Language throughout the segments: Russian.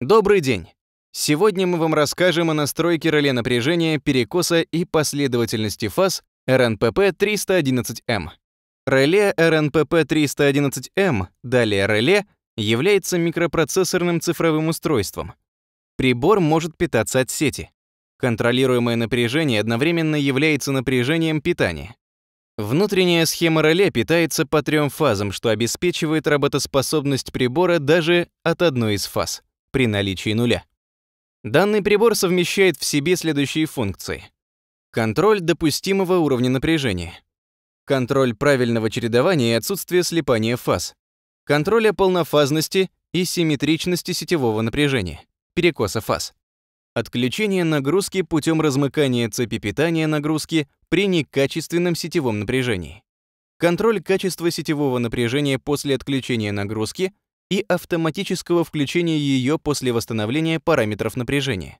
Добрый день! Сегодня мы вам расскажем о настройке реле напряжения, перекоса и последовательности фаз РНПП-311М. Реле РНПП-311М, далее реле, является микропроцессорным цифровым устройством. Прибор может питаться от сети. Контролируемое напряжение одновременно является напряжением питания. Внутренняя схема реле питается по трем фазам, что обеспечивает работоспособность прибора даже от одной из фаз при наличии нуля. Данный прибор совмещает в себе следующие функции. Контроль допустимого уровня напряжения. Контроль правильного чередования и отсутствия слипания фаз. контроль полнофазности и симметричности сетевого напряжения. Перекоса фаз. Отключение нагрузки путем размыкания цепи питания нагрузки при некачественном сетевом напряжении. Контроль качества сетевого напряжения после отключения нагрузки – и автоматического включения ее после восстановления параметров напряжения.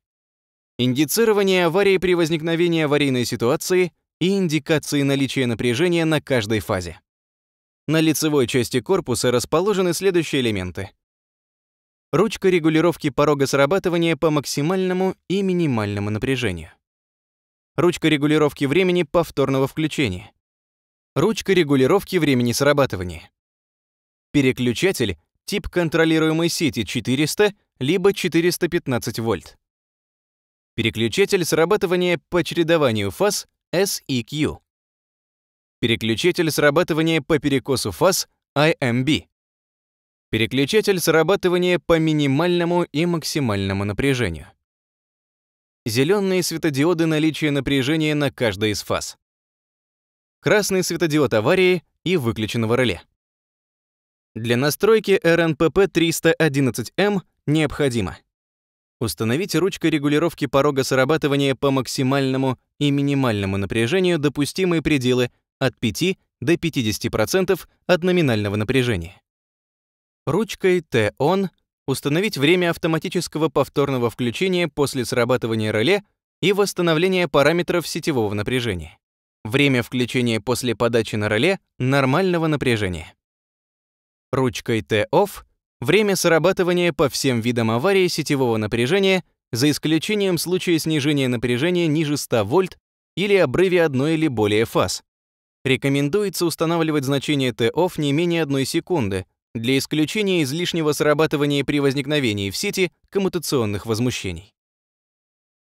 Индицирование аварии при возникновении аварийной ситуации и индикации наличия напряжения на каждой фазе. На лицевой части корпуса расположены следующие элементы. Ручка регулировки порога срабатывания по максимальному и минимальному напряжению. Ручка регулировки времени повторного включения. Ручка регулировки времени срабатывания. Переключатель Тип контролируемой сети 400, либо 415 вольт. Переключатель срабатывания по чередованию фаз SEQ. Переключатель срабатывания по перекосу фаз IMB. Переключатель срабатывания по минимальному и максимальному напряжению. Зеленые светодиоды наличия напряжения на каждой из фаз. Красный светодиод аварии и выключенного реле для настройки РНПП 311М эм необходимо установить ручкой регулировки порога срабатывания по максимальному и минимальному напряжению допустимые пределы от 5 до 50% от номинального напряжения. Ручкой T-ON установить время автоматического повторного включения после срабатывания реле и восстановления параметров сетевого напряжения. Время включения после подачи на реле нормального напряжения. Ручкой T-OFF — время срабатывания по всем видам аварии сетевого напряжения за исключением случая снижения напряжения ниже 100 вольт или обрыве одной или более фаз. Рекомендуется устанавливать значение T-OFF не менее 1 секунды для исключения излишнего срабатывания при возникновении в сети коммутационных возмущений.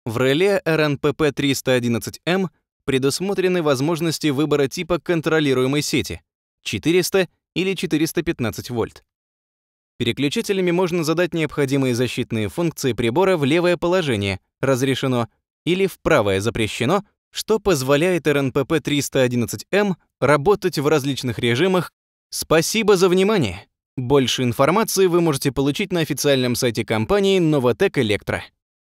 В реле РНПП 311 м предусмотрены возможности выбора типа контролируемой сети 400 или 415 вольт. Переключателями можно задать необходимые защитные функции прибора в левое положение «разрешено» или в правое «запрещено», что позволяет РНПП-311М эм работать в различных режимах. Спасибо за внимание! Больше информации вы можете получить на официальном сайте компании Novatec Electro.